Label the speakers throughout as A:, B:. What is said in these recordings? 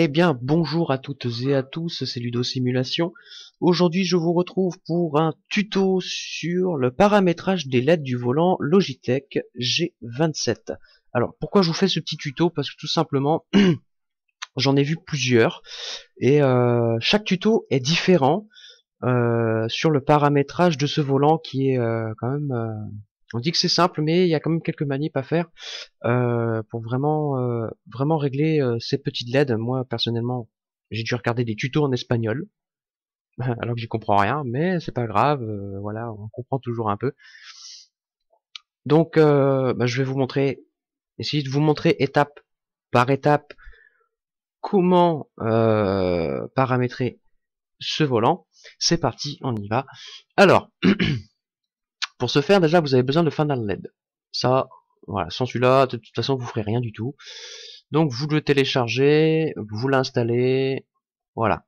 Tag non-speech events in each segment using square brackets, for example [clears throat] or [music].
A: Eh bien, bonjour à toutes et à tous, c'est Ludo Simulation. Aujourd'hui, je vous retrouve pour un tuto sur le paramétrage des LED du volant Logitech G27. Alors, pourquoi je vous fais ce petit tuto Parce que tout simplement, [clears throat] j'en ai vu plusieurs, et euh, chaque tuto est différent euh, sur le paramétrage de ce volant qui est euh, quand même on dit que c'est simple, mais il y a quand même quelques manips à faire euh, pour vraiment euh, vraiment régler euh, ces petites LED. Moi personnellement, j'ai dû regarder des tutos en espagnol, [laughs] alors que j'y comprends rien, mais c'est pas grave. voilà, on comprend toujours un peu. Donc, bah, je vais vous montrer, essayer de vous montrer étape par étape comment paramétrer ce volant. C'est parti, on y va. Alors [clears throat] Pour ce faire, déjà, vous avez besoin de Final LED. Ça, voilà, sans celui-là, de toute façon, vous ferez rien du tout. Donc, vous le téléchargez, vous l'installez, voilà.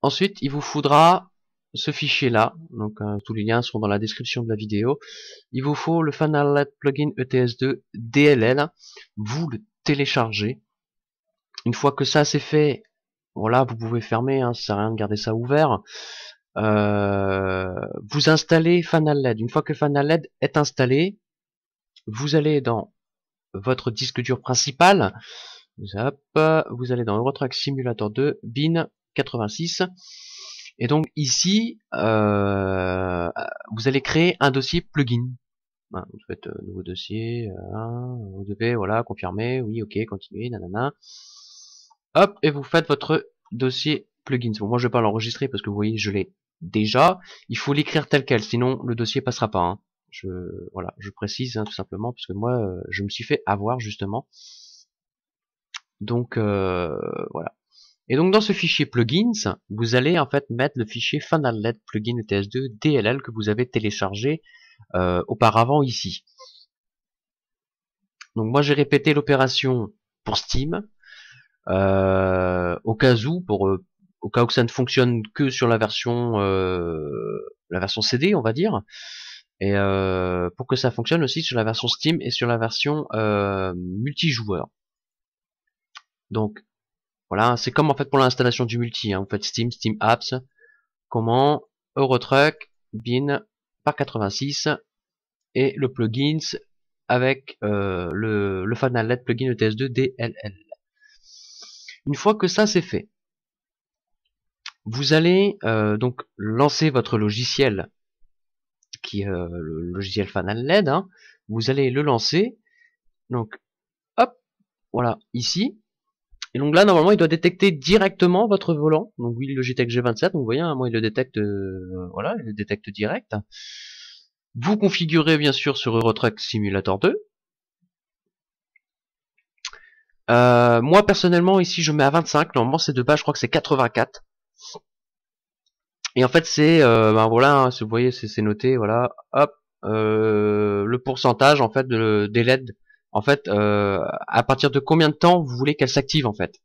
A: Ensuite, il vous faudra ce fichier-là, donc euh, tous les liens sont dans la description de la vidéo. Il vous faut le LED plugin ETS2 DLL, vous le téléchargez. Une fois que ça c'est fait, voilà, vous pouvez fermer, hein, ça sert à rien de garder ça ouvert. Euh, vous installez Fanal LED. Une fois que Fanal LED est installé, vous allez dans votre disque dur principal. vous allez dans Eurotrack Simulator 2, BIN 86. Et donc ici, euh, vous allez créer un dossier plugin. Hein, vous faites euh, nouveau dossier, vous devez voilà confirmer, oui, ok, continuer, nanana. Hop, et vous faites votre dossier plugins. moi, je vais pas l'enregistrer parce que vous voyez, je l'ai déjà, il faut l'écrire tel quel, sinon le dossier passera pas. Hein. Je voilà, je précise hein, tout simplement parce que moi, euh, je me suis fait avoir justement. Donc euh, voilà. Et donc dans ce fichier plugins, vous allez en fait mettre le fichier led plugin e ts 2 DLL que vous avez téléchargé euh, auparavant ici. Donc moi j'ai répété l'opération pour Steam, au cas où, pour au cas où ça ne fonctionne que sur la version euh, la version CD, on va dire. Et euh, pour que ça fonctionne aussi sur la version Steam et sur la version euh, multijoueur. Donc voilà, c'est comme en fait pour l'installation du multi. en hein. fait Steam, Steam Apps, comment, Eurotruck, Bin, par 86 et le plugins avec euh, le, le led plugin ETS2 DLL. Une fois que ça c'est fait, vous allez euh, donc lancer votre logiciel, qui est euh, le logiciel Fanal LED. Hein. Vous allez le lancer. Donc, hop, voilà, ici. Et donc là, normalement, il doit détecter directement votre volant. Donc oui, Logitech G27, e donc, vous voyez, hein, moi, il le détecte, euh, voilà, il le détecte direct. Vous configurez, bien sûr, sur Eurotruck Simulator 2. moi personnellement ici je mets à 25, normalement c'est de base je crois que c'est 84. Et en fait, c'est, euh, ben voilà, hein, vous voyez, c'est noté, voilà, hop, euh, le pourcentage en fait de, des LED. En fait, euh, à partir de combien de temps vous voulez qu'elles s'activent en fait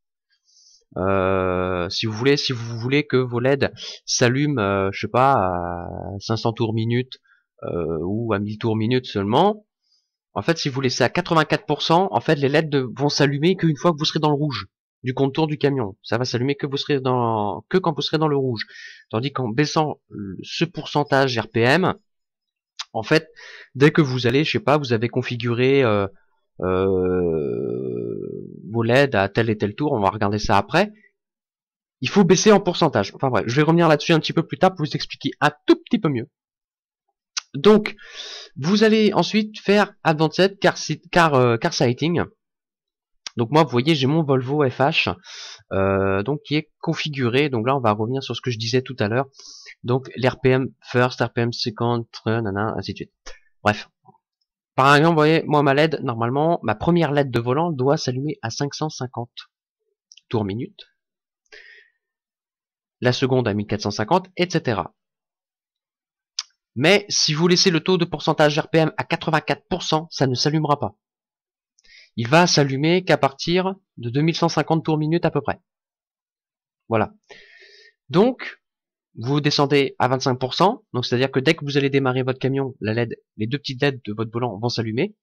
A: Si vous voulez, si vous voulez que vos LED s'allument, je sais pas, à 500 tours minute ou à 1000 tours minute seulement. En fait, si vous laissez à 84%, en fait, les LED vont s'allumer qu'une fois que vous serez dans le rouge du contour du camion. Ça va s'allumer que vous serez dans que quand vous serez dans le rouge. Tandis qu'en baissant ce pourcentage RPM, en fait, dès que vous allez, je sais pas, vous avez configuré euh, euh, vos LED à tel et tel tour, on va regarder ça après. Il faut baisser en pourcentage. Enfin bref, je vais revenir là-dessus un petit peu plus tard pour vous expliquer un tout petit peu mieux. Donc, vous allez ensuite faire Advanced Car, Car, euh, Car Sighting. Donc moi, vous voyez, j'ai mon Volvo FH, euh, donc qui est configuré. Donc là, on va revenir sur ce que je disais tout à l'heure. Donc l'RPM first, RPM second, nanana, ainsi de suite. Bref. Par exemple, vous voyez, moi, ma LED, normalement, ma première LED de volant doit s'allumer à 550 tours minute. La seconde à 1450, etc. Mais si vous laissez le taux de pourcentage RPM à 84%, ça ne s'allumera pas. Il va s'allumer qu'à partir de 2150 tours minute à peu près. Voilà. Donc, vous descendez à 25%, donc c'est-à-dire que dès que vous allez démarrer votre camion, la LED, les deux petites LED de votre volant vont s'allumer.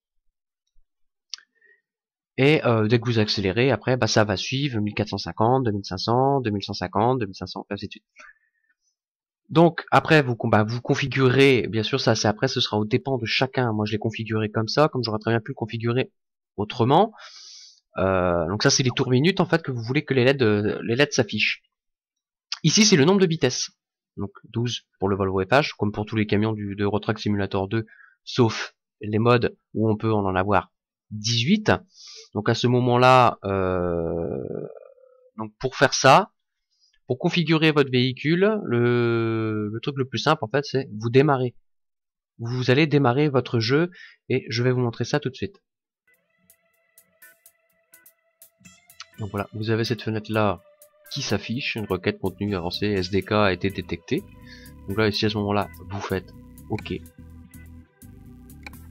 A: Et euh, dès que vous accélérez, après, bah, ça va suivre 1450, 2500, 2150, 2500, ainsi de suite. Donc après, vous, bah, vous configurez, bien sûr, ça c'est après, ce sera au dépend de chacun. Moi, je l'ai configuré comme ça, comme j'aurais très bien pu le configurer autrement. Euh, donc ça c'est les tours minutes en fait que vous voulez que les LED, euh, les LED s'affichent. Ici c'est le nombre de vitesses. Donc 12 pour le Volvo FH, comme pour tous les camions du, de Simulator 2, sauf les modes où on peut en avoir 18. Donc à ce moment-là, euh, donc pour faire ça, pour configurer votre véhicule, le, le truc le plus simple en fait c'est vous démarrez. Vous allez démarrer votre jeu et je vais vous montrer ça tout de suite. Donc voilà, vous avez cette fenêtre là qui s'affiche, une requête contenu avancé SDK a été détecté Donc là, ici à ce moment-là, vous faites OK.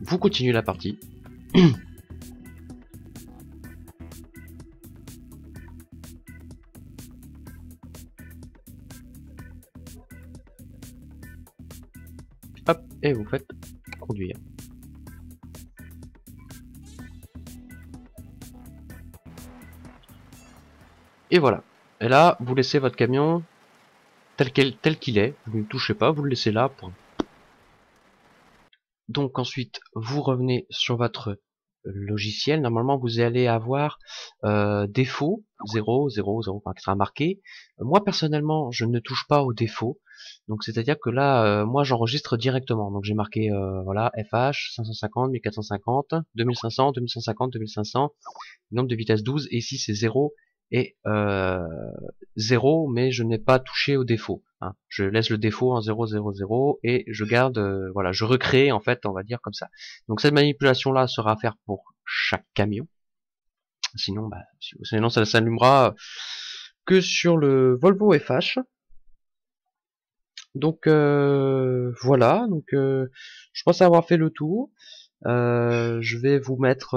A: Vous continuez la partie. [clears throat] Hop, et vous faites conduire. Et voilà. Et là, vous laissez votre camion tel qu'il tel qu'il est. Vous ne touchez pas, vous le laissez là. Donc ensuite, vous revenez sur votre logiciel. Normalement, vous allez avoir euh, défaut 0, 0, 0, qui sera marqué. Moi, personnellement, je ne touche pas au défaut. Donc, c'est-à-dire que là, euh, moi, j'enregistre directement. Donc, j'ai marqué, euh, voilà, FH 550, 1450, 2500, 2150, 2500, nombre de vitesse 12. Et ici, c'est 0 et euh, 0, mais je n'ai pas touché au défaut. Hein. Je laisse le défaut en 0, 0, 0 et je garde, euh, voilà, je recrée en fait, on va dire comme ça. Donc cette manipulation là sera à faire pour chaque camion. Sinon, bah, sinon ça s'allumera que sur le Volvo FH. Donc euh, voilà, donc euh, je pense avoir fait le tour. je vais vous mettre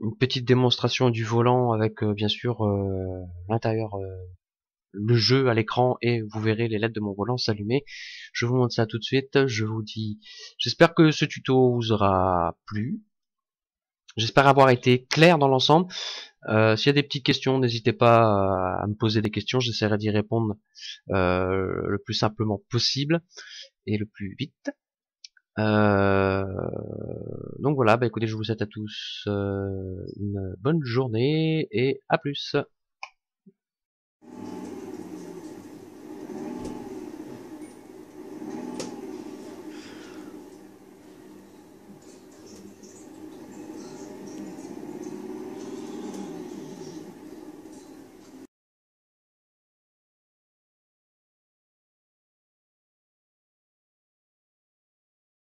A: une petite démonstration du volant avec euh, bien sûr euh, l'intérieur euh, le jeu à l'écran et vous verrez les lettres de mon volant s'allumer. Je vous montre ça tout de suite. Je vous dis, j'espère que ce tuto vous aura plu. J'espère avoir été clair dans l'ensemble. S'il y a des petites questions, n'hésitez pas à me poser des questions. J'essaierai d'y répondre le plus simplement possible et le plus vite. Euh, donc voilà, bah écoutez, je vous souhaite à tous euh, une bonne journée et à plus.